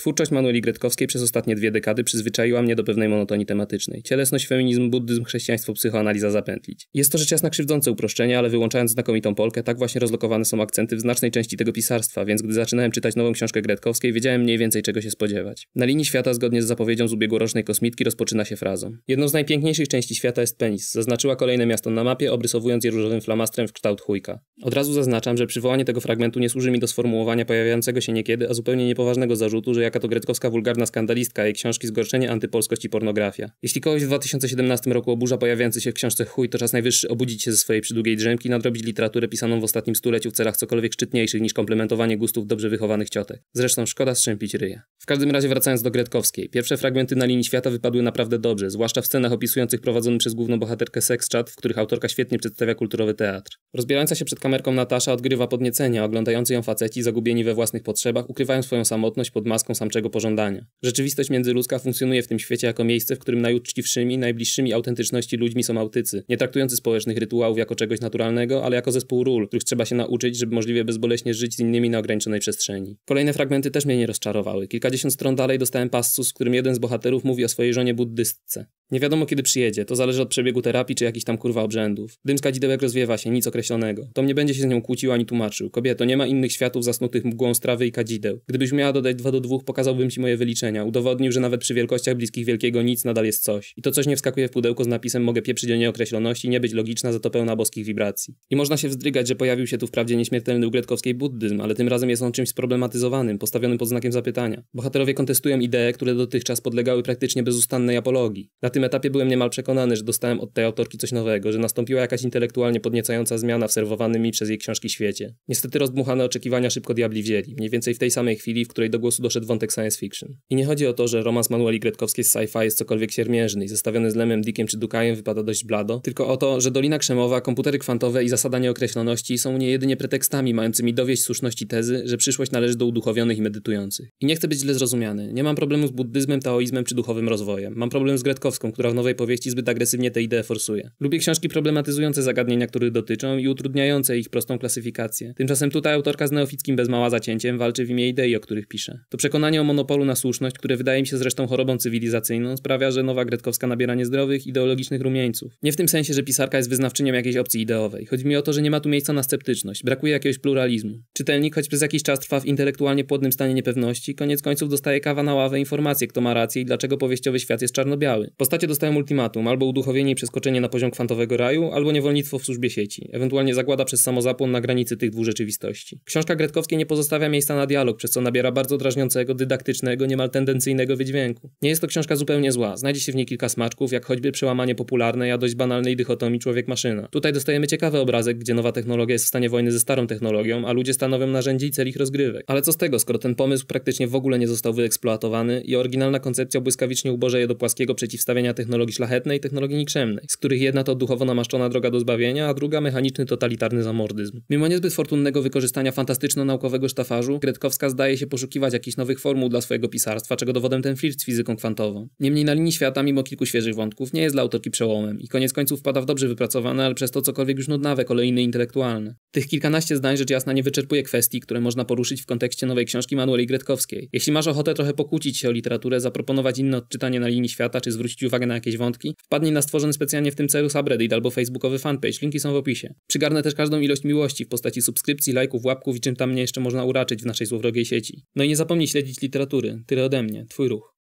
Twórczość Manueli Gretkowskiej przez ostatnie dwie dekady przyzwyczaiła mnie do pewnej monotonii tematycznej. Cielesność, feminizm, buddyzm, chrześcijaństwo, psychoanaliza zapętlić. Jest to rzecz jasna krzywdzące uproszczenie, ale wyłączając znakomitą Polkę, tak właśnie rozlokowane są akcenty w znacznej części tego pisarstwa, więc gdy zaczynałem czytać nową książkę Gretkowskiej, wiedziałem mniej więcej czego się spodziewać. Na linii świata, zgodnie z zapowiedzią z ubiegłorocznej kosmitki, rozpoczyna się frazą. Jedną z najpiękniejszych części świata jest Penis. Zaznaczyła kolejne miasto na mapie, obrysowując je różowym flamastrem w kształt chujka. Od razu zaznaczam, że przywołanie tego fragmentu nie służy mi do sformułowania pojawiającego się niekiedy, a zupełnie niepoważnego zarzutu, że jaka to greckowska wulgarna skandalistka, jej książki Zgorszenie, Antypolskość i Pornografia. Jeśli kogoś w 2017 roku oburza pojawiający się w książce chuj, to czas najwyższy obudzić się ze swojej przydługiej drzemki i nadrobić literaturę pisaną w ostatnim stuleciu w celach cokolwiek szczytniejszych niż komplementowanie gustów dobrze wychowanych ciotek. Zresztą szkoda strzępić ryje. W każdym razie wracając do Gretkowskiej. Pierwsze fragmenty na linii świata wypadły naprawdę dobrze, zwłaszcza w scenach opisujących prowadzony przez główną bohaterkę seks chat, w których autorka świetnie przedstawia kulturowy teatr. Rozbierająca się przed kamerką Natasza odgrywa podniecenie, oglądający ją faceci zagubieni we własnych potrzebach ukrywają swoją samotność pod maską samczego pożądania. Rzeczywistość międzyludzka funkcjonuje w tym świecie jako miejsce, w którym najuczciwszymi, najbliższymi autentyczności ludźmi są autycy, nie traktujący społecznych rytuałów jako czegoś naturalnego, ale jako zespół ról, których trzeba się nauczyć, żeby możliwie bezboleśnie żyć z innymi na ograniczonej przestrzeni. Kolejne fragmenty też mnie nie rozczarowały. Kilkadziesiąt stron dalej dostałem passus, w którym jeden z bohaterów mówi o swojej żonie buddystce. Nie wiadomo kiedy przyjedzie, to zależy od przebiegu terapii czy jakichś tam kurwa obrzędów. z kadzidełek rozwiewa się, nic określonego. Tom nie będzie się z nią kłócił ani tłumaczył. Kobieto, nie ma innych światów zasnutych mgłą strawy i kadzideł. Gdybyś miała dodać dwa do dwóch, pokazałbym ci moje wyliczenia. Udowodnił, że nawet przy wielkościach bliskich wielkiego nic nadal jest coś. I to coś nie wskakuje w pudełko z napisem mogę pieprzyć o nieokreśloności, nie być logiczna, za to pełna boskich wibracji. I można się wzdrygać, że pojawił się tu wprawdzie nieśmiertelny ugretkowskiej buddyzm, ale tym razem jest on czymś problematyzowanym, postawionym pod znakiem zapytania. Bohaterowie kontestują idee, które dotychczas podlegały praktycznie bezustannej apologii. Na tym tym etapie byłem niemal przekonany, że dostałem od tej autorki coś nowego, że nastąpiła jakaś intelektualnie podniecająca zmiana w serwowanym mi przez jej książki świecie. Niestety rozdmuchane oczekiwania szybko diabli wzięli, mniej więcej w tej samej chwili, w której do głosu doszedł wątek science fiction. I nie chodzi o to, że romans Manueli Gretkowskiej z sci-fi jest cokolwiek siermiężny i zestawiony z Lemem Dickiem czy Dukajem wypada dość blado, tylko o to, że Dolina Krzemowa, komputery kwantowe i zasada nieokreśloności są nie jedynie pretekstami mającymi dowieść słuszności tezy, że przyszłość należy do uduchowionych i medytujących. I nie chcę być źle zrozumiany. Nie mam problemu z buddyzmem, taoizmem czy duchowym rozwojem. Mam problem z Gretkowską, która w nowej powieści zbyt agresywnie tę ideę forsuje. Lubię książki problematyzujące zagadnienia, których dotyczą i utrudniające ich prostą klasyfikację. Tymczasem tutaj autorka z neofickim bez mała zacięciem walczy w imię idei, o których pisze. To przekonanie o monopolu na słuszność, które wydaje mi się zresztą chorobą cywilizacyjną, sprawia, że nowa Gretkowska nabiera niezdrowych, ideologicznych rumieńców. Nie w tym sensie, że pisarka jest wyznawczynią jakiejś opcji ideowej. Chodzi mi o to, że nie ma tu miejsca na sceptyczność, brakuje jakiegoś pluralizmu. Czytelnik, choć przez jakiś czas trwa w intelektualnie płodnym stanie niepewności, koniec końców dostaje kawa na ławę informacje, kto ma rację i dlaczego powieściowy świat jest czarno-biały. Postać Stracie dostają ultimatum, albo uduchowienie i przeskoczenie na poziom kwantowego raju, albo niewolnictwo w służbie sieci, ewentualnie zagłada przez samozapłon na granicy tych dwóch rzeczywistości. Książka Gretkowskiej nie pozostawia miejsca na dialog, przez co nabiera bardzo drażniącego, dydaktycznego, niemal tendencyjnego wydźwięku. Nie jest to książka zupełnie zła, znajdzie się w niej kilka smaczków, jak choćby przełamanie popularnej, a dość banalnej dychotomii człowiek-maszyna. Tutaj dostajemy ciekawy obrazek, gdzie nowa technologia jest w stanie wojny ze starą technologią, a ludzie stanowią narzędzie i cel ich rozgrywek. Ale co z tego, skoro ten pomysł praktycznie w ogóle nie został wyeksploatowany i oryginalna koncepcja błyskawicznie uboże do płaskiego przeciwstawienia technologii szlachetnej i technologii nikczemnej, z których jedna to duchowo namaszczona droga do zbawienia, a druga mechaniczny totalitarny zamordyzm. Mimo niezbyt fortunnego wykorzystania fantastyczno-naukowego sztafarzu, Gretkowska zdaje się poszukiwać jakichś nowych formuł dla swojego pisarstwa, czego dowodem ten flirt z fizyką kwantową. Niemniej na linii świata, mimo kilku świeżych wątków, nie jest dla autorki przełomem i koniec końców wpada w dobrze wypracowane, ale przez to cokolwiek już nudnawe kolejny intelektualne. Tych kilkanaście zdań rzecz jasna nie wyczerpuje kwestii, które można poruszyć w kontekście nowej książki Manueli Gretkowskiej. Jeśli masz ochotę trochę pokłócić się o literaturę, zaproponować inne odczytanie na linii świata, czy zwrócić uwagę na jakieś wątki, wpadnij na stworzony specjalnie w tym celu subreddit albo facebookowy fanpage, linki są w opisie. Przygarnę też każdą ilość miłości w postaci subskrypcji, lajków, łapków i czym tam mnie jeszcze można uraczyć w naszej złowrogiej sieci. No i nie zapomnij śledzić literatury. Tyle ode mnie. Twój ruch.